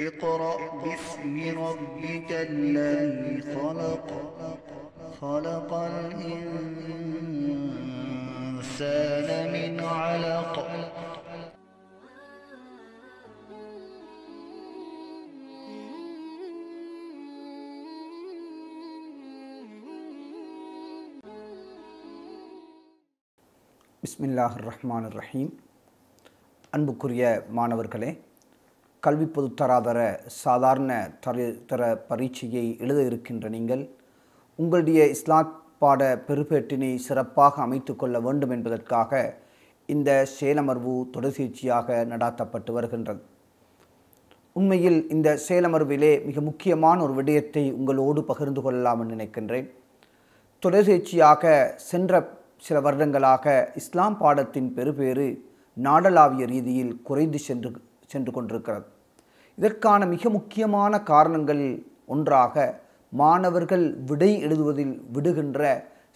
اقرأ باسم ربك الذي خلق خلق الإنسان من علق بسم الله الرحمن الرحيم أنبكر يا مانور கல்வி பொதுத்தராதர சாதாரண தர தர பரீட்சையை எழுத இருக்கின்ற நீங்கள் உங்களுடைய இஸ்லாத் பாட பெருபேட்டினை சிறப்பாக அமைத்து கொள்ள வேண்டும் என்பதற்காக இந்த செயலமர்வு தொடர்ச்சியாக நடாத்தப்பட்டு வருகின்றது உண்மையில் இந்த செயலமர்விலே மிக முக்கியமான ஒரு விடயத்தை உங்களோடு பகிர்ந்து கொள்ளலாம் என்று நினைக்கின்றேன் தொடர்ச்சியாக சென்ற சில வருடங்களாக இஸ்லாம் பாடத்தின் பெறுபேறு நாடளாவிய ரீதியில் குறைந்து சென்று சென்று கொண்டிருக்கிறது இதற்கான மிக முக்கியமான காரணங்கள் ஒன்றாக மாணவர்கள் விடை எழுதுவதில் விடுகின்ற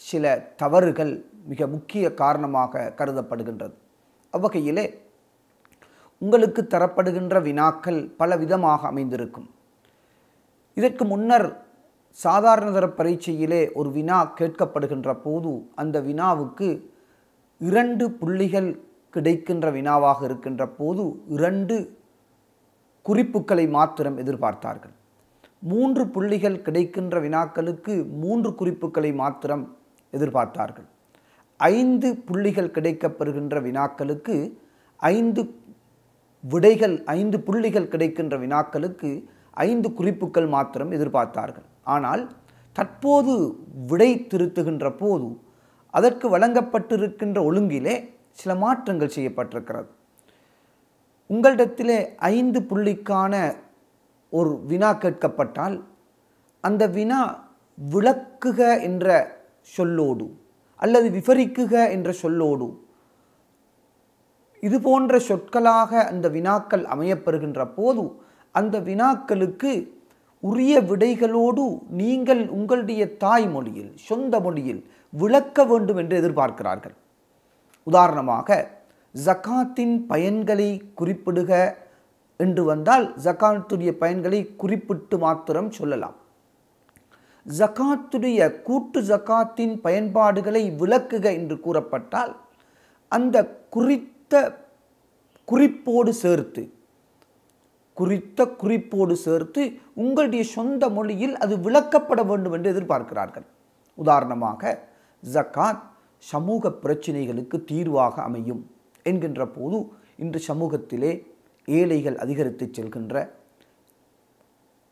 சில தவறுகள் மிக முக்கிய காரணமாக கருதப்படுகின்றது அவ்வகையிலே உங்களுக்கு தரப்படுகின்ற வினாக்கள் பல விதமாக அமைந்திருக்கும் இதற்கு முன்னர் சாதாரண தர பரீட்சையிலே ஒரு வினா கேட்கப்படுகின்ற போது அந்த வினாவுக்கு இரண்டு புள்ளிகள் கிடைக்கின்ற வினாவாக இருக்கின்ற போது இரண்டு குறிப்புகளை மாத்திரம் எதிர்பார்த்தார்கள் மூன்று புள்ளிகள் கிடைக்கின்ற வினாக்களுக்கு மூன்று குறிப்புகளை மாத்திரம் எதிர்பார்த்தார்கள் ஐந்து புள்ளிகள் கிடைக்கப்பெறுகின்ற வினாக்களுக்கு ஐந்து விடைகள் ஐந்து புள்ளிகள் கிடைக்கின்ற வினாக்களுக்கு ஐந்து குறிப்புகள் மாத்திரம் எதிர்பார்த்தார்கள் ஆனால் தற்போது விடை திருத்துகின்ற போது அதற்கு வழங்கப்பட்டிருக்கின்ற ஒழுங்கிலே சில மாற்றங்கள் செய்யப்பட்டிருக்கிறது உங்களிடத்திலே ஐந்து புள்ளிக்கான ஒரு வினா கேட்கப்பட்டால் அந்த வினா விளக்குக என்ற சொல்லோடு அல்லது விபரிக்குக என்ற சொல்லோடு இது போன்ற சொற்களாக அந்த வினாக்கள் அமையப்பெறுகின்ற போது அந்த வினாக்களுக்கு உரிய விடைகளோடு நீங்கள் உங்களுடைய தாய்மொழியில் சொந்த மொழியில் விளக்க வேண்டும் என்று எதிர்பார்க்கிறார்கள் உதாரணமாக ஜக்காத்தின் பயன்களை குறிப்பிடுக என்று வந்தால் ஜக்காத்துடைய பயன்களை குறிப்பிட்டு மாத்திரம் சொல்லலாம் ஜக்காத்துடைய கூட்டு ஜக்காத்தின் பயன்பாடுகளை விளக்குக என்று கூறப்பட்டால் அந்த குறித்த குறிப்போடு சேர்த்து குறித்த குறிப்போடு சேர்த்து உங்களுடைய சொந்த மொழியில் அது விளக்கப்பட வேண்டும் என்று எதிர்பார்க்கிறார்கள் உதாரணமாக ஜக்காத் சமூக பிரச்சினைகளுக்கு தீர்வாக அமையும் என்கின்ற போது இன்று சமூகத்திலே ஏழைகள் அதிகரித்து செல்கின்ற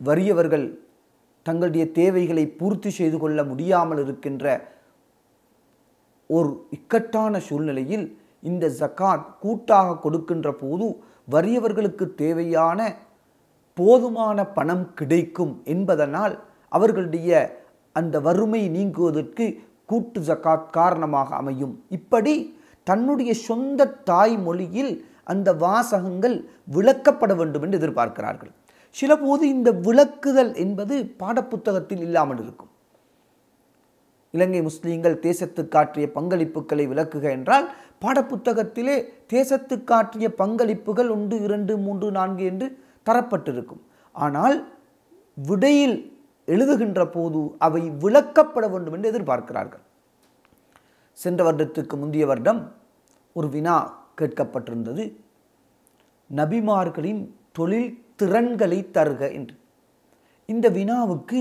வறியவர்கள் தங்களுடைய தேவைகளை பூர்த்தி செய்து கொள்ள முடியாமல் இருக்கின்ற ஒரு இக்கட்டான சூழ்நிலையில் இந்த ஜக்காத் கூட்டாக கொடுக்கின்ற போது வறியவர்களுக்கு தேவையான போதுமான பணம் கிடைக்கும் என்பதனால் அவர்களுடைய அந்த வறுமை நீங்குவதற்கு கூட்டு ஜக்காத் காரணமாக அமையும் இப்படி தன்னுடைய சொந்த தாய்மொழியில் அந்த வாசகங்கள் விளக்கப்பட வேண்டும் என்று எதிர்பார்க்கிறார்கள் சிலபோது இந்த விளக்குதல் என்பது பாடப்புத்தகத்தில் இல்லாமல் இருக்கும் இலங்கை முஸ்லீம்கள் தேசத்துக்காற்றிய பங்களிப்புகளை விளக்குக என்றால் பாடப்புத்தகத்திலே தேசத்துக்காற்றிய பங்களிப்புகள் ஒன்று இரண்டு மூன்று நான்கு என்று தரப்பட்டிருக்கும் ஆனால் விடையில் எழுதுகின்ற போது அவை விளக்கப்பட வேண்டும் என்று எதிர்பார்க்கிறார்கள் சென்ற வருடத்துக்கு முந்தைய வருடம் ஒரு வினா கேட்கப்பட்டிருந்தது நபிமார்களின் தொழில் திறன்களை தருக என்று இந்த வினாவுக்கு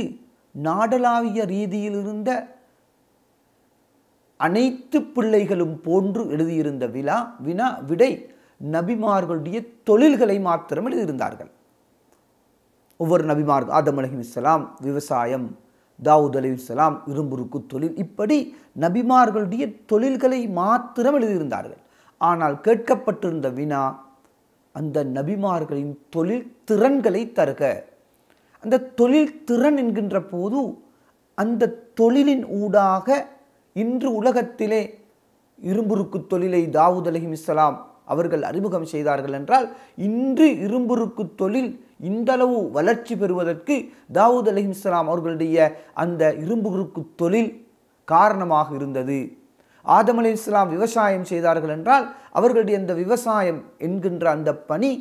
நாடளாவிய ரீதியிலிருந்த அனைத்து பிள்ளைகளும் போன்று எழுதியிருந்த விழா வினா விடை நபிமார்களுடைய தொழில்களை மாத்திரம் எழுதியிருந்தார்கள் ஒவ்வொரு நபிமார்கள் ஆதம் அலஹிம் இஸ்லாம் விவசாயம் தாவூத் அலி இஸ்லாம் இரும்புருக்கு தொழில் இப்படி நபிமார்களுடைய தொழில்களை மாத்திரம் எழுதியிருந்தார்கள் ஆனால் கேட்கப்பட்டிருந்த வினா அந்த நபிமார்களின் தொழில் திறன்களை தருக அந்த தொழில் திறன் என்கின்ற போது அந்த தொழிலின் ஊடாக இன்று உலகத்திலே இரும்புருக்கு தொழிலை தாவூத் அலிம் இஸ்லாம் அவர்கள் அறிமுகம் செய்தார்கள் என்றால் இன்று இரும்புருக்கு தொழில் இந்தளவு வளர்ச்சி பெறுவதற்கு தாவூத் இஸ்லாம் அவர்களுடைய அந்த இரும்பு தொழில் காரணமாக இருந்தது ஆதம் அலி இஸ்லாம் விவசாயம் செய்தார்கள் என்றால் அவர்களுடைய அந்த விவசாயம் என்கின்ற அந்த பணி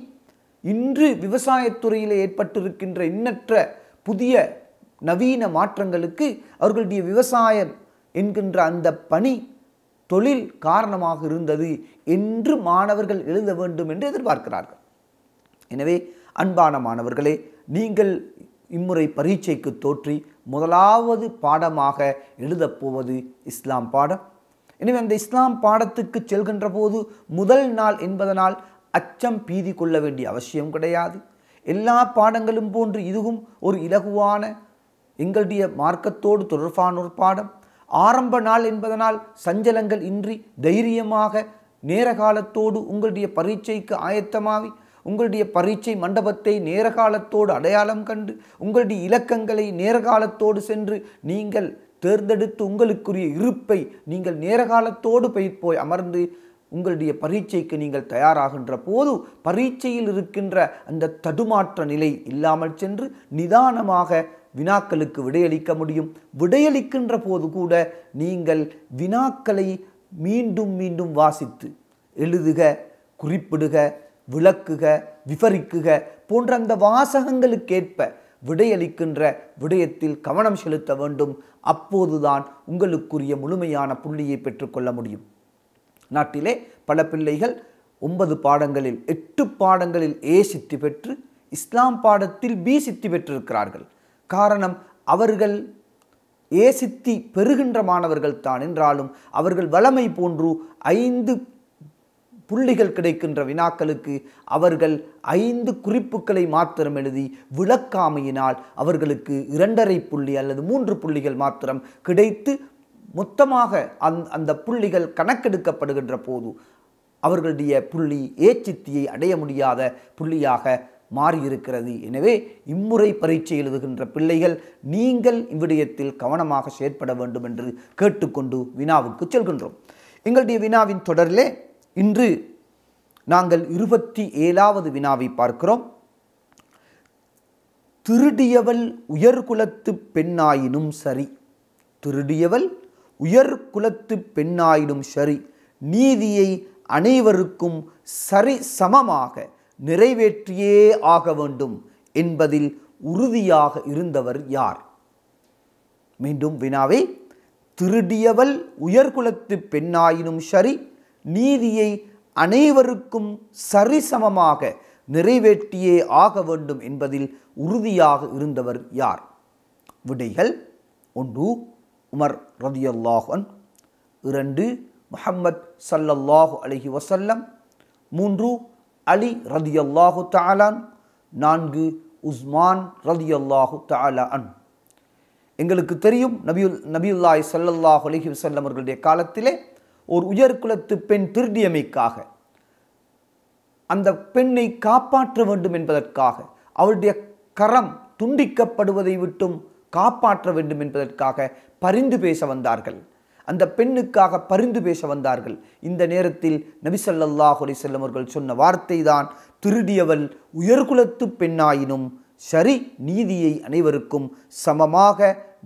இன்று விவசாயத்துறையில் ஏற்பட்டிருக்கின்ற எண்ணற்ற புதிய நவீன மாற்றங்களுக்கு அவர்களுடைய விவசாயம் என்கின்ற அந்த பணி தொழில் காரணமாக இருந்தது என்று மாணவர்கள் எழுத வேண்டும் என்று எதிர்பார்க்கிறார்கள் எனவே அன்பான மாணவர்களே நீங்கள் இம்முறை பரீட்சைக்கு தோற்றி முதலாவது பாடமாக எழுதப்போவது இஸ்லாம் பாடம் எனவே அந்த இஸ்லாம் பாடத்துக்கு செல்கின்ற போது முதல் நாள் என்பதனால் அச்சம் பீதி கொள்ள வேண்டிய அவசியம் கிடையாது எல்லா பாடங்களும் போன்று இதுவும் ஒரு இலகுவான எங்களுடைய மார்க்கத்தோடு தொடர்பான ஒரு பாடம் ஆரம்ப நாள் என்பதனால் சஞ்சலங்கள் இன்றி தைரியமாக நேர காலத்தோடு உங்களுடைய பரீட்சைக்கு ஆயத்தமாகி உங்களுடைய பரீட்சை மண்டபத்தை நேரகாலத்தோடு அடையாளம் கண்டு உங்களுடைய இலக்கங்களை நேரகாலத்தோடு சென்று நீங்கள் தேர்ந்தெடுத்து உங்களுக்குரிய இருப்பை நீங்கள் நேரகாலத்தோடு போய் அமர்ந்து உங்களுடைய பரீட்சைக்கு நீங்கள் தயாராகின்ற போது பரீட்சையில் இருக்கின்ற அந்த தடுமாற்ற நிலை இல்லாமல் சென்று நிதானமாக வினாக்களுக்கு விடையளிக்க முடியும் விடையளிக்கின்ற போது கூட நீங்கள் வினாக்களை மீண்டும் மீண்டும் வாசித்து எழுதுக குறிப்பிடுக விளக்குக விபரிக்குக போன்ற அந்த வாசகங்களுக்கேற்ப விடையளிக்கின்ற விடயத்தில் கவனம் செலுத்த வேண்டும் அப்போதுதான் உங்களுக்குரிய முழுமையான புள்ளியை பெற்றுக்கொள்ள முடியும் நாட்டிலே பல பிள்ளைகள் ஒன்பது பாடங்களில் எட்டு பாடங்களில் ஏ சித்தி பெற்று இஸ்லாம் பாடத்தில் பி சித்தி பெற்றிருக்கிறார்கள் காரணம் அவர்கள் ஏ சித்தி பெறுகின்ற மாணவர்கள் தான் என்றாலும் அவர்கள் வளமை போன்று ஐந்து புள்ளிகள் கிடைக்கின்ற வினாக்களுக்கு அவர்கள் ஐந்து குறிப்புகளை மாத்திரம் எழுதி விளக்காமையினால் அவர்களுக்கு இரண்டரை புள்ளி அல்லது மூன்று புள்ளிகள் மாத்திரம் கிடைத்து மொத்தமாக அந் அந்த புள்ளிகள் கணக்கெடுக்கப்படுகின்ற போது அவர்களுடைய புள்ளி ஏச்சித்தியை அடைய முடியாத புள்ளியாக மாறியிருக்கிறது எனவே இம்முறை பரீட்சை எழுதுகின்ற பிள்ளைகள் நீங்கள் இவ்விடயத்தில் கவனமாக செயற்பட வேண்டும் என்று கேட்டுக்கொண்டு வினாவுக்கு செல்கின்றோம் எங்களுடைய வினாவின் தொடரிலே இன்று நாங்கள் இருபத்தி ஏழாவது வினாவை பார்க்கிறோம் திருடியவள் உயர்குலத்து பெண்ணாயினும் சரி திருடியவள் உயர்குலத்து பெண்ணாயினும் சரி நீதியை அனைவருக்கும் சரி சமமாக நிறைவேற்றியே ஆக வேண்டும் என்பதில் உறுதியாக இருந்தவர் யார் மீண்டும் வினாவை திருடியவள் உயர்குலத்து பெண்ணாயினும் சரி நீதியை அனைவருக்கும் சரிசமமாக நிறைவேற்றியே ஆக வேண்டும் என்பதில் உறுதியாக இருந்தவர் யார் விடைகள் ஒன்று உமர் ரதியல்லாஹன் இரண்டு முஹம்மத் சல்லல்லாஹு அலஹி வசல்லம் மூன்று அலி ரதியல்லாஹு தாலான் நான்கு உஸ்மான் ரதியல்லாஹு தாலா அன் எங்களுக்கு தெரியும் நபியுல் நபியுல்லாய் சல்லல்லாஹு அலஹி வசல்லம் அவர்களுடைய காலத்திலே ஒரு உயர்குலத்து பெண் திருடியமைக்காக அந்த பெண்ணை காப்பாற்ற வேண்டும் என்பதற்காக அவளுடைய கரம் துண்டிக்கப்படுவதை விட்டும் காப்பாற்ற வேண்டும் என்பதற்காக பரிந்து பேச வந்தார்கள் அந்த பெண்ணுக்காக பரிந்து பேச வந்தார்கள் இந்த நேரத்தில் நபிசல்லாஹ் அலிசல்லம் அவர்கள் சொன்ன வார்த்தை தான் திருடியவள் உயர்குலத்து பெண்ணாயினும் சரி நீதியை அனைவருக்கும் சமமாக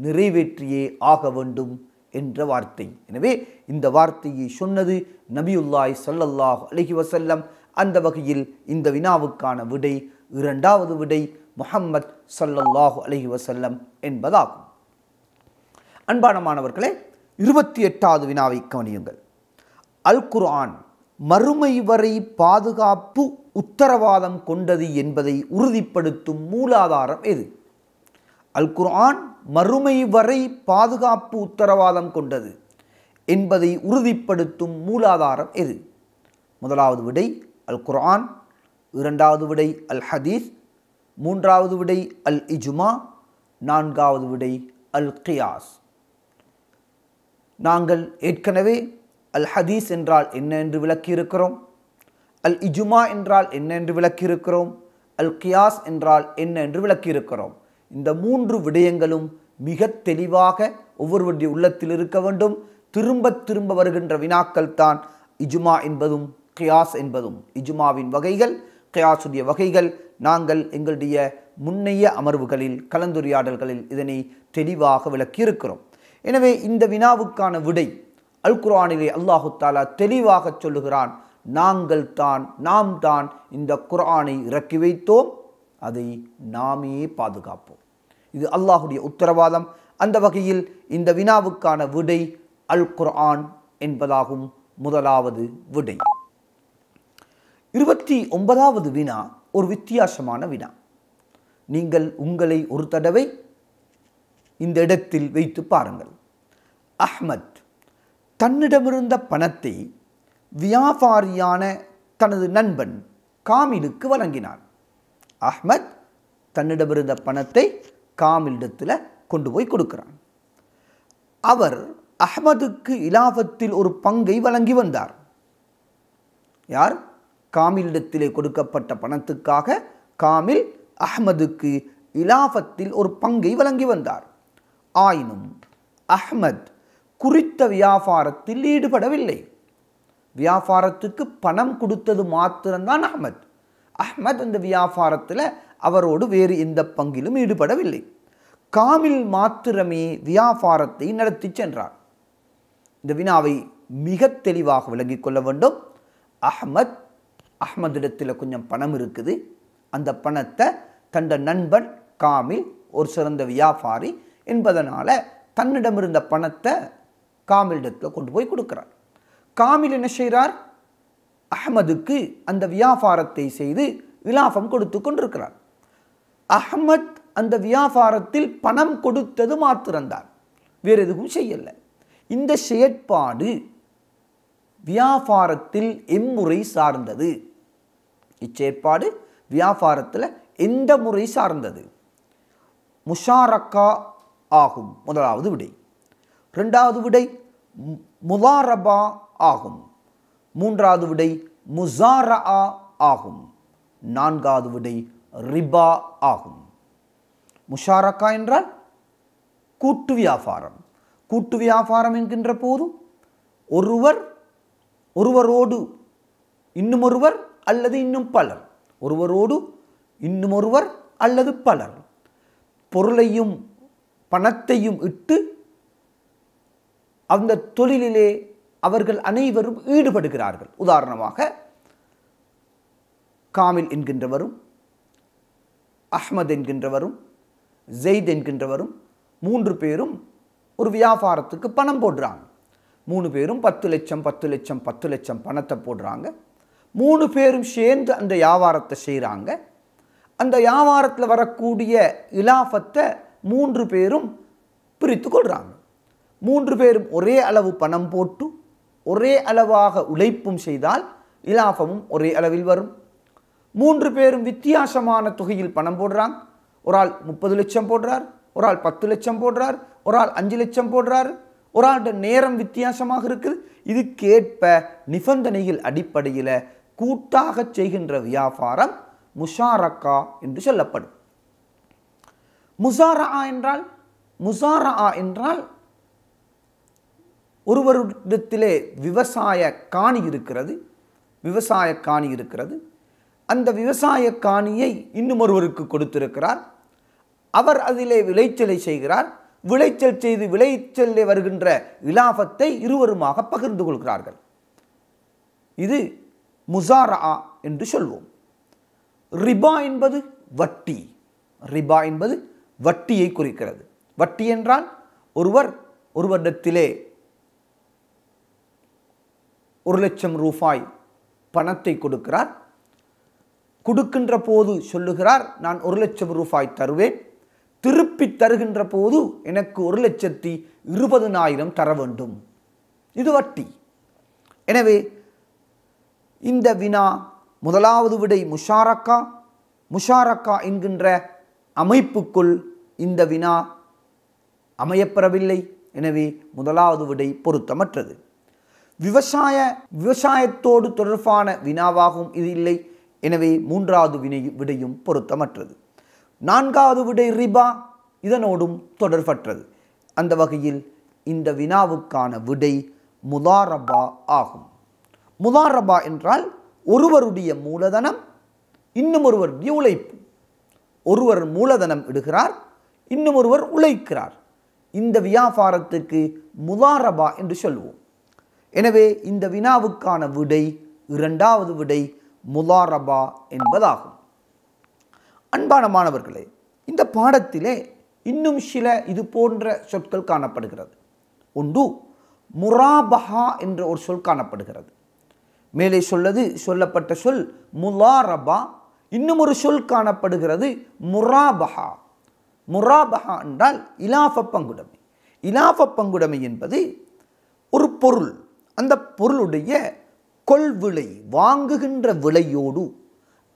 நிறைவேற்றியே ஆக வேண்டும் என்ற வார்த்தை எனவே இந்த வார்த்தையை சொன்னது நபியுல்லாய் சல்லல்லாஹ் அலஹி வசல்லம் அந்த வகையில் இந்த வினாவுக்கான விடை இரண்டாவது விடை முஹம்மத் சல்லல்லாஹு அலஹி வசல்லம் என்பதாகும் அன்பான மாணவர்களே இருபத்தி எட்டாவது வினாவை கவனியுங்கள் அல் குர்ஆன் மறுமை வரை பாதுகாப்பு உத்தரவாதம் கொண்டது என்பதை உறுதிப்படுத்தும் மூலாதாரம் எது அல் குர்ஆன் மறுமை வரை பாதுகாப்பு உத்தரவாதம் கொண்டது என்பதை உறுதிப்படுத்தும் மூலாதாரம் எது முதலாவது விடை அல் குர்ஆன் இரண்டாவது விடை அல் ஹதீஸ் மூன்றாவது விடை அல் இஜுமா நான்காவது விடை அல் கியாஸ் நாங்கள் ஏற்கனவே அல் ஹதீஸ் என்றால் என்ன என்று விளக்கியிருக்கிறோம் அல் இஜுமா என்றால் என்ன என்று விளக்கியிருக்கிறோம் அல் கியாஸ் என்றால் என்ன என்று விளக்கியிருக்கிறோம் இந்த மூன்று விடயங்களும் மிக தெளிவாக ஒவ்வொருவருடைய உள்ளத்தில் இருக்க வேண்டும் திரும்ப திரும்ப வருகின்ற வினாக்கள் தான் இஜுமா என்பதும் கியாஸ் என்பதும் இஜுமாவின் வகைகள் கியாசுடைய வகைகள் நாங்கள் எங்களுடைய முன்னைய அமர்வுகளில் கலந்துரையாடல்களில் இதனை தெளிவாக விளக்கியிருக்கிறோம் எனவே இந்த வினாவுக்கான விடை அல் குரானிலே அல்லாஹு தாலா தெளிவாக சொல்லுகிறான் நாங்கள் தான் நாம் தான் இந்த குரானை இறக்கி வைத்தோம் அதை நாமே பாதுகாப்போம் இது அல்லாஹுடைய உத்தரவாதம் அந்த வகையில் இந்த வினாவுக்கான விடை அல் குர்ஆன் என்பதாகும் முதலாவது விடை இருபத்தி ஒன்பதாவது வினா ஒரு வித்தியாசமான வினா நீங்கள் உங்களை ஒரு தடவை இந்த இடத்தில் வைத்து பாருங்கள் அஹ்மத் தன்னிடமிருந்த பணத்தை வியாபாரியான தனது நண்பன் காமிலுக்கு வழங்கினான் அஹ்மத் தன்னிடமிருந்த பணத்தை காமிலிடத்தில் கொண்டு போய் கொடுக்குறான் அவர் அஹமதுக்கு இலாபத்தில் ஒரு பங்கை வழங்கி வந்தார் யார் காமிலிடத்திலே கொடுக்கப்பட்ட பணத்துக்காக காமில் அஹமதுக்கு இலாபத்தில் ஒரு பங்கை வழங்கி வந்தார் ஆயினும் அஹ்மத் குறித்த வியாபாரத்தில் ஈடுபடவில்லை வியாபாரத்துக்கு பணம் கொடுத்தது மாத்திரம்தான் அஹ்மத் அஹ்மத் அந்த வியாபாரத்தில் அவரோடு வேறு எந்த பங்கிலும் ஈடுபடவில்லை காமில் மாத்திரமே வியாபாரத்தை நடத்தி சென்றார் இந்த வினாவை மிக தெளிவாக விளங்கிக் கொள்ள வேண்டும் அஹமத் அஹமதிடத்தில் கொஞ்சம் பணம் இருக்குது அந்த பணத்தை தன் நண்பன் காமில் ஒரு சிறந்த வியாபாரி என்பதனால் தன்னிடம் இருந்த பணத்தை காமிலிடத்தில் கொண்டு போய் கொடுக்குறார் காமில் என்ன செய்கிறார் அஹமதுக்கு அந்த வியாபாரத்தை செய்து விலாபம் கொடுத்து கொண்டிருக்கிறார் அஹ்மத் அந்த வியாபாரத்தில் பணம் கொடுத்தது மாத்திரந்தார் வேறு எதுவும் செய்யலை இந்த செயற்பாடு வியாபாரத்தில் எம்முறை சார்ந்தது இச்செயற்பாடு வியாபாரத்தில் எந்த முறை சார்ந்தது முஷாரக்கா ஆகும் முதலாவது விடை ரெண்டாவது விடை முதாரபா ஆகும் மூன்றாவது விடை முசாரா ஆகும் நான்காவது விடை ரிபா ஆகும் முஷாரக்கா என்றால் கூட்டு வியாபாரம் கூட்டு வியாபாரம் என்கின்ற போதும் ஒருவர் ஒருவரோடு இன்னும் ஒருவர் அல்லது இன்னும் பலர் ஒருவரோடு இன்னும் ஒருவர் அல்லது பலர் பொருளையும் பணத்தையும் இட்டு அந்த தொழிலிலே அவர்கள் அனைவரும் ஈடுபடுகிறார்கள் உதாரணமாக காமில் என்கின்றவரும் அஹ்மத் என்கின்றவரும் ஜெயித் என்கின்றவரும் மூன்று பேரும் ஒரு வியாபாரத்துக்கு பணம் போடுறாங்க மூணு பேரும் பத்து லட்சம் பத்து லட்சம் பத்து லட்சம் பணத்தை போடுறாங்க மூணு பேரும் சேர்ந்து அந்த வியாபாரத்தை செய்கிறாங்க அந்த வியாபாரத்தில் வரக்கூடிய இலாபத்தை மூன்று பேரும் பிரித்து கொள்கிறாங்க மூன்று பேரும் ஒரே அளவு பணம் போட்டு ஒரே அளவாக உழைப்பும் செய்தால் இலாபமும் ஒரே அளவில் வரும் மூன்று பேரும் வித்தியாசமான தொகையில் பணம் போடுறாங்க ஒரு ஆள் முப்பது லட்சம் போடுறார் ஒரு ஆள் பத்து லட்சம் போடுறார் ஒரு ஆள் அஞ்சு லட்சம் போடுறார் ஒரு ஆள்கிட்ட நேரம் வித்தியாசமாக இருக்குது இதுக்கேற்ப நிபந்தனையில் அடிப்படையில் கூட்டாக செய்கின்ற வியாபாரம் முஷாரக்கா என்று சொல்லப்படும் முசாரா என்றால் முசாரா என்றால் ஒருவரிடத்திலே விவசாய காணி இருக்கிறது விவசாய காணி இருக்கிறது அந்த விவசாய காணியை இன்னும் ஒருவருக்கு கொடுத்திருக்கிறார் அவர் அதிலே விளைச்சலை செய்கிறார் விளைச்சல் செய்து விளைச்சலே வருகின்ற இலாபத்தை இருவருமாக பகிர்ந்து கொள்கிறார்கள் இது முசாரா என்று சொல்வோம் ரிபா என்பது வட்டி ரிபா என்பது வட்டியை குறிக்கிறது வட்டி என்றால் ஒருவர் ஒருவரிடத்திலே ஒரு லட்சம் ரூபாய் பணத்தை கொடுக்கிறார் கொடுக்கின்ற போது சொல்லுகிறார் நான் ஒரு லட்சம் ரூபாய் தருவேன் திருப்பி தருகின்ற போது எனக்கு ஒரு லட்சத்தி இருபதுனாயிரம் தர வேண்டும் இது வட்டி எனவே இந்த வினா முதலாவது விடை முஷாரக்கா முஷாரக்கா என்கின்ற அமைப்புக்குள் இந்த வினா அமையப்பெறவில்லை எனவே முதலாவது விடை பொருத்தமற்றது விவசாய விவசாயத்தோடு தொடர்பான வினாவாகவும் இது இல்லை எனவே மூன்றாவது வினை விடையும் பொருத்தமற்றது நான்காவது விடை ரிபா இதனோடும் தொடர்பற்றது அந்த வகையில் இந்த வினாவுக்கான விடை முதாரபா ஆகும் முதாரபா என்றால் ஒருவருடைய மூலதனம் இன்னும் ஒருவருடைய உழைப்பு ஒருவர் மூலதனம் இடுகிறார் இன்னும் ஒருவர் உழைக்கிறார் இந்த வியாபாரத்துக்கு முதாரபா என்று சொல்வோம் எனவே இந்த வினாவுக்கான விடை இரண்டாவது விடை முலாரபா என்பதாகும் அன்பான மாணவர்களே இந்த பாடத்திலே இன்னும் சில இது போன்ற சொற்கள் காணப்படுகிறது ஒன்று முராபஹா என்ற ஒரு சொல் காணப்படுகிறது மேலே சொல்லது சொல்லப்பட்ட சொல் முலாரபா இன்னும் ஒரு சொல் காணப்படுகிறது முராபஹா முராபஹா என்றால் இலாஃப பங்குடமை இலாஃப பங்குடமை என்பது ஒரு பொருள் அந்த பொருளுடைய கொள்விலை வாங்குகின்ற விலையோடு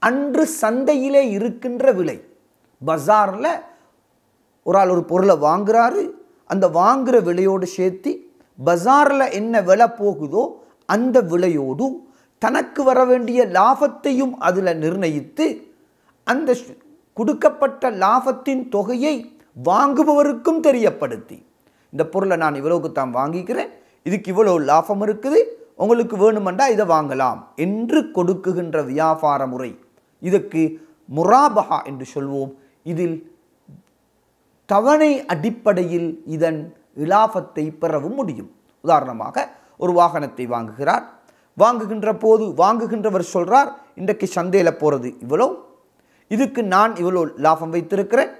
அன்று சந்தையிலே இருக்கின்ற விலை பஜாரில் ஒரு ஆள் ஒரு பொருளை வாங்குறாரு அந்த வாங்குகிற விலையோடு சேர்த்து பஜாரில் என்ன விலை போகுதோ அந்த விலையோடு தனக்கு வர வேண்டிய லாபத்தையும் அதில் நிர்ணயித்து அந்த கொடுக்கப்பட்ட லாபத்தின் தொகையை வாங்குபவருக்கும் தெரியப்படுத்தி இந்த பொருளை நான் இவ்வளவுக்கு தான் வாங்கிக்கிறேன் இதுக்கு இவ்வளோ லாபம் இருக்குது உங்களுக்கு வேணுமெண்டா இதை வாங்கலாம் என்று கொடுக்குகின்ற வியாபார முறை இதற்கு முராபஹா என்று சொல்வோம் இதில் தவணை அடிப்படையில் இதன் இலாபத்தை பெறவும் முடியும் உதாரணமாக ஒரு வாகனத்தை வாங்குகிறார் வாங்குகின்ற போது வாங்குகின்றவர் சொல்கிறார் இன்றைக்கு சந்தையில் போகிறது இவ்வளோ இதுக்கு நான் இவ்வளோ லாபம் வைத்திருக்கிறேன்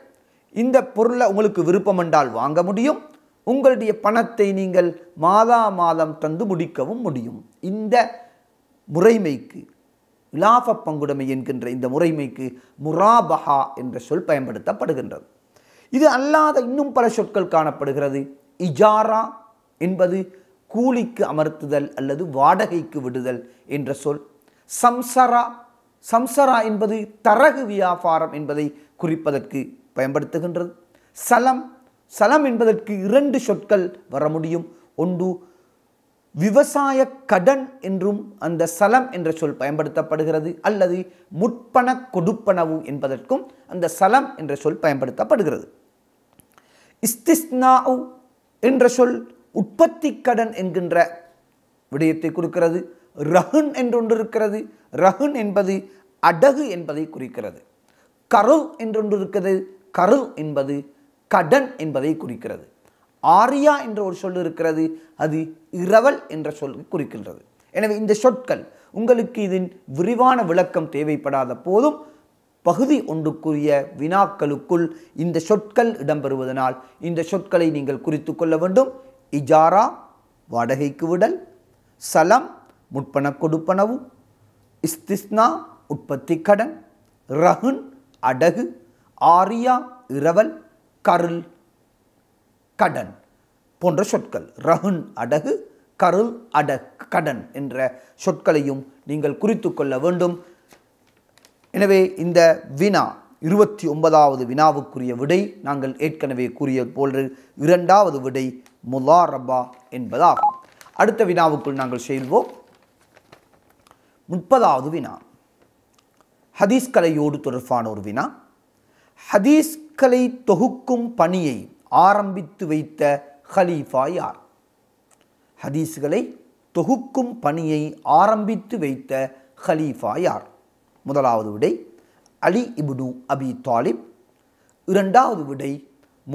இந்த பொருளை உங்களுக்கு விருப்பம் என்றால் வாங்க முடியும் உங்களுடைய பணத்தை நீங்கள் மாதா மாதம் தந்து முடிக்கவும் முடியும் இந்த முறைமைக்கு இலாப பங்குடைமை என்கின்ற இந்த முறைமைக்கு முராபஹா என்ற சொல் பயன்படுத்தப்படுகின்றது இது அல்லாத இன்னும் பல சொற்கள் காணப்படுகிறது இஜாரா என்பது கூலிக்கு அமர்த்துதல் அல்லது வாடகைக்கு விடுதல் என்ற சொல் சம்சரா சம்சரா என்பது தரகு வியாபாரம் என்பதை குறிப்பதற்கு பயன்படுத்துகின்றது சலம் சலம் என்பதற்கு இரண்டு சொற்கள் வர முடியும் ஒன்று விவசாய கடன் என்றும் அந்த சலம் என்ற சொல் பயன்படுத்தப்படுகிறது அல்லது முற்பண கொடுப்பனவு என்பதற்கும் அந்த சலம் என்ற சொல் பயன்படுத்தப்படுகிறது இஸ்திஸ்னா என்ற சொல் உற்பத்தி கடன் என்கின்ற விடயத்தை குறிக்கிறது ரஹுன் என்றொன்று இருக்கிறது ரஹுன் என்பது அடகு என்பதை குறிக்கிறது கரு என்றொன்று இருக்கிறது கரு என்பது கடன் என்பதை குறிக்கிறது ஆரியா என்ற ஒரு சொல் இருக்கிறது அது இரவல் என்ற சொல் குறிக்கின்றது எனவே இந்த சொற்கள் உங்களுக்கு இதன் விரிவான விளக்கம் தேவைப்படாத போதும் பகுதி ஒன்றுக்குரிய வினாக்களுக்குள் இந்த சொற்கள் இடம்பெறுவதனால் இந்த சொற்களை நீங்கள் குறித்து கொள்ள வேண்டும் இஜாரா வாடகைக்கு விடல் சலம் முட்பண கொடுப்பனவு இஸ்திஸ்னா உற்பத்தி கடன் ரகுன் அடகு ஆரியா இரவல் கருள் கடன் போன்ற சொற்கள் ரகுன் அடகு கருள் அட கடன் என்ற சொற்களையும் நீங்கள் குறித்து கொள்ள வேண்டும் எனவே இந்த வினா இருபத்தி ஒன்பதாவது வினாவுக்குரிய விடை நாங்கள் ஏற்கனவே கூறிய போன்று இரண்டாவது விடை முலாரபா என்பதாகும் அடுத்த வினாவுக்குள் நாங்கள் செல்வோம் முப்பதாவது வினா ஹதீஸ் கலையோடு தொடர்பான ஒரு வினா ஹதீஸ் நூல்களை தொகுக்கும் பணியை ஆரம்பித்து வைத்த ஹலீஃபா யார் ஹதீஸ்களை தொகுக்கும் பணியை ஆரம்பித்து வைத்த ஹலீஃபா யார் முதலாவது விடை அலி இபுனு அபி தாலிப் இரண்டாவது விடை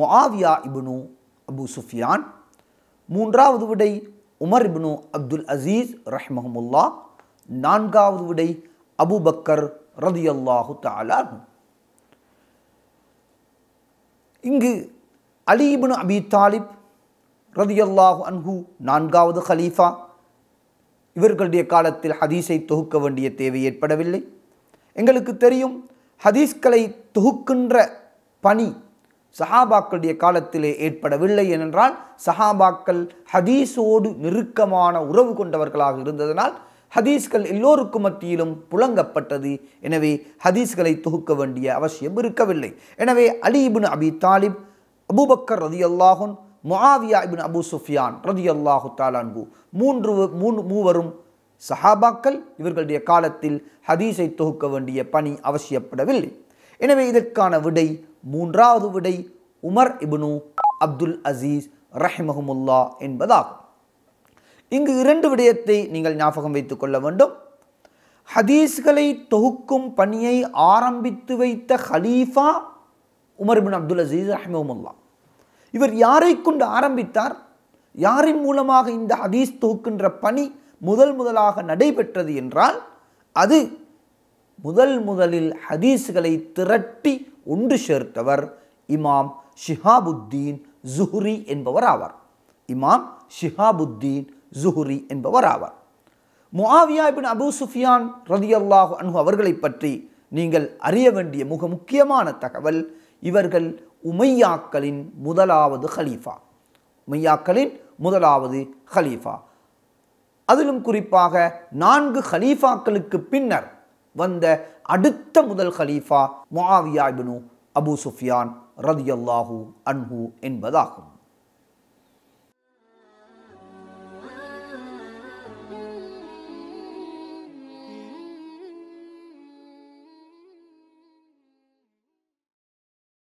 முஆவியா இபுனு அபு சுஃபியான் மூன்றாவது விடை உமர் இபுனு அப்துல் அசீஸ் ரஹ்மஹமுல்லா நான்காவது விடை அபுபக்கர் ரதியல்லாஹு தாலாகும் இங்கு அலிபின் அபி தாலிப் ரதியல்லாஹு அன்ஹு நான்காவது ஹலீஃபா இவர்களுடைய காலத்தில் ஹதீஸை தொகுக்க வேண்டிய தேவை ஏற்படவில்லை எங்களுக்கு தெரியும் ஹதீஸ்களை தொகுக்கின்ற பணி சஹாபாக்களுடைய காலத்திலே ஏற்படவில்லை ஏனென்றால் சஹாபாக்கள் ஹதீஸோடு நெருக்கமான உறவு கொண்டவர்களாக இருந்ததனால் ஹதீஸ்கள் எல்லோருக்கும் மத்தியிலும் புழங்கப்பட்டது எனவே ஹதீஸ்களை தொகுக்க வேண்டிய அவசியம் இருக்கவில்லை எனவே அலி இபின் அபி தாலிப் அபுபக்கர் ரதி அல்லாஹுன் முஹாவியா இபின் அபு சுஃபியான் ரதி அல்லாஹு தாலான்பு மூன்று மூணு மூவரும் சஹாபாக்கள் இவர்களுடைய காலத்தில் ஹதீஸை தொகுக்க வேண்டிய பணி அவசியப்படவில்லை எனவே இதற்கான விடை மூன்றாவது விடை உமர் இபுனு அப்துல் அசீஸ் ரஹ்மஹமுல்லா என்பதாகும் இங்கு இரண்டு விடயத்தை நீங்கள் ஞாபகம் வைத்துக் கொள்ள வேண்டும் ஹதீஸ்களை தொகுக்கும் பணியை ஆரம்பித்து வைத்த ஹலீஃபா உமர் பின் அப்துல் அசீஸ் ரஹ்மமுல்லா இவர் யாரை கொண்டு ஆரம்பித்தார் யாரின் மூலமாக இந்த ஹதீஸ் தொகுக்கின்ற பணி முதல் முதலாக நடைபெற்றது என்றால் அது முதல் முதலில் ஹதீஸ்களை திரட்டி ஒன்று சேர்த்தவர் இமாம் ஷிஹாபுத்தீன் ஜுஹ்ரி என்பவர் ஆவார் இமாம் ஷிஹாபுத்தீன் ஜுஹுரி என்பவர் ஆவார் முஆவியா இபின் அபு சுஃபியான் ரதி அல்லாஹு அனு அவர்களை பற்றி நீங்கள் அறிய வேண்டிய மிக முக்கியமான தகவல் இவர்கள் உமையாக்களின் முதலாவது ஹலீஃபா உமையாக்களின் முதலாவது ஹலீஃபா அதிலும் குறிப்பாக நான்கு ஹலீஃபாக்களுக்கு பின்னர் வந்த அடுத்த முதல் ஹலீஃபா முஆவியா இபினு அபு சுஃபியான் ரதியல்லாஹு அன்ஹு என்பதாகும்